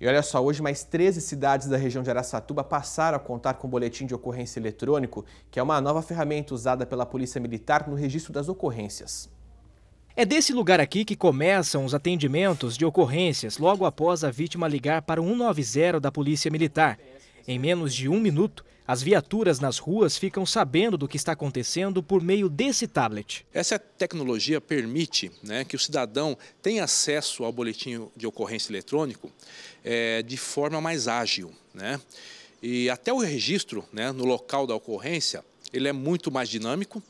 E olha só, hoje mais 13 cidades da região de Araçatuba passaram a contar com o boletim de ocorrência eletrônico, que é uma nova ferramenta usada pela Polícia Militar no registro das ocorrências. É desse lugar aqui que começam os atendimentos de ocorrências logo após a vítima ligar para o 190 da Polícia Militar. Em menos de um minuto, as viaturas nas ruas ficam sabendo do que está acontecendo por meio desse tablet. Essa tecnologia permite né, que o cidadão tenha acesso ao boletim de ocorrência eletrônico é, de forma mais ágil. Né? E até o registro né, no local da ocorrência, ele é muito mais dinâmico,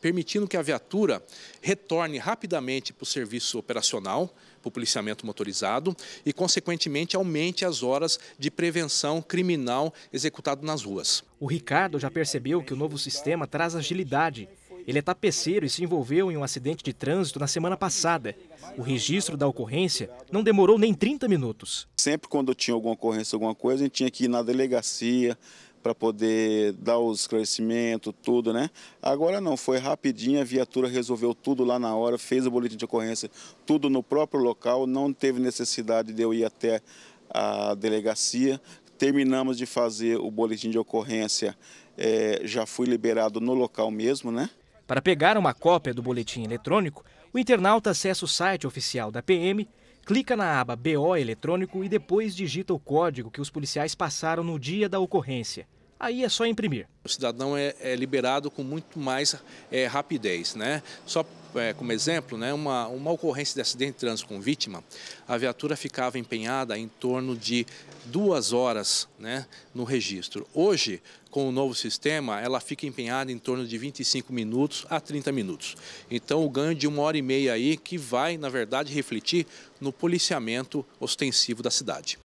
permitindo que a viatura retorne rapidamente para o serviço operacional, para o policiamento motorizado e, consequentemente, aumente as horas de prevenção criminal executado nas ruas. O Ricardo já percebeu que o novo sistema traz agilidade. Ele é tapeceiro e se envolveu em um acidente de trânsito na semana passada. O registro da ocorrência não demorou nem 30 minutos. Sempre quando tinha alguma ocorrência, alguma coisa, a gente tinha que ir na delegacia, para poder dar os esclarecimentos, tudo, né? Agora não, foi rapidinho, a viatura resolveu tudo lá na hora, fez o boletim de ocorrência, tudo no próprio local, não teve necessidade de eu ir até a delegacia. Terminamos de fazer o boletim de ocorrência, é, já fui liberado no local mesmo, né? Para pegar uma cópia do boletim eletrônico, o internauta acessa o site oficial da PM clica na aba BO eletrônico e depois digita o código que os policiais passaram no dia da ocorrência aí é só imprimir. O cidadão é, é liberado com muito mais é, rapidez. Né? Só é, como exemplo, né, uma, uma ocorrência de acidente de trânsito com vítima, a viatura ficava empenhada em torno de duas horas né, no registro. Hoje, com o novo sistema, ela fica empenhada em torno de 25 minutos a 30 minutos. Então, o ganho de uma hora e meia aí que vai, na verdade, refletir no policiamento ostensivo da cidade.